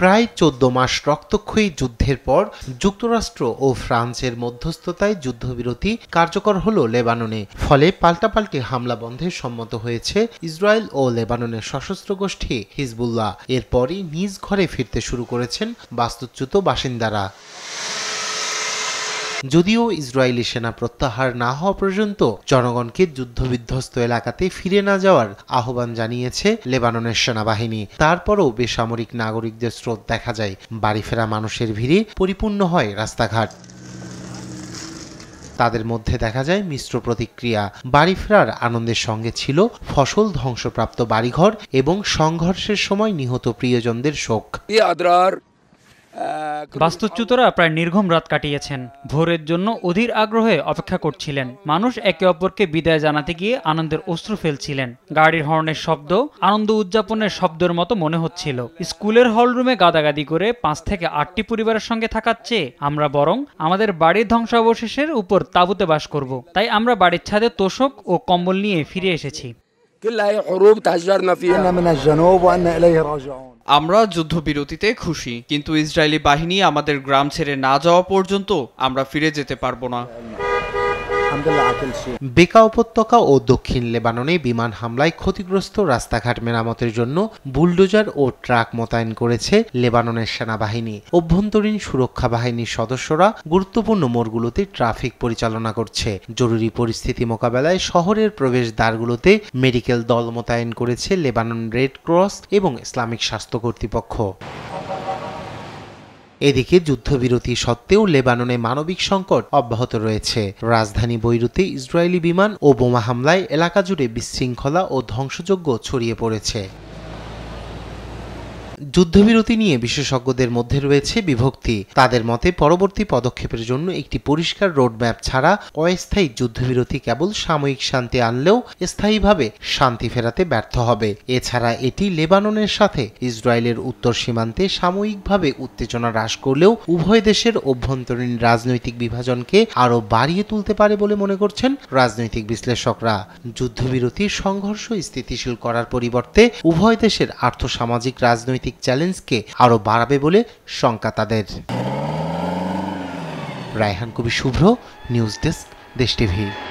প্রায় চোদ্দ মাস রক্তক্ষয়ী যুদ্ধের পর যুক্তরাষ্ট্র ও ফ্রান্সের মধ্যস্থতায় যুদ্ধবিরতি কার্যকর হল লেবাননে ফলে পাল্টাপাল্টি হামলা বন্ধে সম্মত হয়েছে ইসরায়েল ও লেবাননের সশস্ত্র গোষ্ঠী হিজবুল্লাহ এরপরই নিজ ঘরে ফিরতে শুরু করেছেন বাস্তুচ্যুত বাসিন্দারা যদিও ইসরায়েলি সেনা প্রত্যাহার না হওয়া পর্যন্ত জনগণকে যুদ্ধবিধ্বস্ত এলাকাতে ফিরে না যাওয়ার আহ্বান জানিয়েছে লেবাননের সেনাবাহিনী তারপরও বেসামরিক নাগরিকদের স্রোত দেখা যায় বাড়ি ফেরা মানুষের ভিড়ে পরিপূর্ণ হয় রাস্তাঘাট তাদের মধ্যে দেখা যায় মিশ্র প্রতিক্রিয়া বাড়ি ফেরার আনন্দের সঙ্গে ছিল ফসল ধ্বংসপ্রাপ্ত বাড়িঘর এবং সংঘর্ষের সময় নিহত প্রিয়জনদের শোক বাস্তুচ্যুতরা প্রায় নির্ঘম রাত কাটিয়েছেন ভোরের জন্য অধীর আগ্রহে অপেক্ষা করছিলেন মানুষ একে অপরকে বিদায় জানাতে গিয়ে আনন্দের অশ্রু ফেলছিলেন গাড়ির হর্নের শব্দ আনন্দ উদযাপনের শব্দের মতো মনে হচ্ছিল স্কুলের হলরুমে গাদাগাদি করে পাঁচ থেকে আটটি পরিবারের সঙ্গে থাকার চেয়ে আমরা বরং আমাদের বাড়ির ধ্বংসাবশেষের উপর তাঁবুতে বাস করব তাই আমরা বাড়ির ছাদে তোষক ও কম্বল নিয়ে ফিরে এসেছি আমরা যুদ্ধ বিরতিতে আমরা যুদ্ধবিরতিতে খুশি কিন্তু ইসরায়েলি বাহিনী আমাদের গ্রাম ছেড়ে না যাওয়া পর্যন্ত আমরা ফিরে যেতে পারবো না বেকা উপত্যকা ও দক্ষিণ লেবাননে বিমান হামলায় ক্ষতিগ্রস্ত রাস্তাঘাট মেরামতের জন্য বুলডোজার ও ট্রাক মোতায়েন করেছে লেবাননের সেনাবাহিনী অভ্যন্তরীণ সুরক্ষা বাহিনীর সদস্যরা গুরুত্বপূর্ণ মোড়গুলোতে ট্রাফিক পরিচালনা করছে জরুরি পরিস্থিতি মোকাবেলায় শহরের প্রবেশ দ্বারগুলোতে মেডিকেল দল মোতায়েন করেছে লেবানন রেড ক্রস এবং ইসলামিক স্বাস্থ্য কর্তৃপক্ষ এদিকে যুদ্ধবিরতি সত্ত্বেও লেবাননে মানবিক সংকট অব্যাহত রয়েছে রাজধানী বৈরুতে ইসরায়েলি বিমান ও বোমা হামলায় এলাকা জুড়ে বিশৃঙ্খলা ও ধ্বংসযজ্ঞ ছড়িয়ে পড়েছে যুদ্ধবিরতি নিয়ে বিশেষজ্ঞদের মধ্যে রয়েছে বিভক্তি তাদের মতে পরবর্তী পদক্ষেপের জন্য একটি পরিষ্কার রোডম্যাপ ছাড়া অস্থায়ী যুদ্ধবিরতি কেবল সাময়িক শান্তি আনলেও স্থায়ীভাবে শান্তি ফেরাতে ব্যর্থ হবে এছাড়া এটি লেবাননের সাথে ইসরায়েলের উত্তর সীমান্তে সাময়িকভাবে উত্তেজনা হ্রাস করলেও উভয় দেশের অভ্যন্তরীণ রাজনৈতিক বিভাজনকে আরও বাড়িয়ে তুলতে পারে বলে মনে করছেন রাজনৈতিক বিশ্লেষকরা যুদ্ধবিরতি সংঘর্ষ স্থিতিশীল করার পরিবর্তে উভয় দেশের আর্থসামাজিক রাজনৈতিক রাজনৈতিক চ্যালেঞ্জকে আরও বাড়াবে বলে শঙ্কা তাদের Raihan Kabir Shuvro news desk Desh TV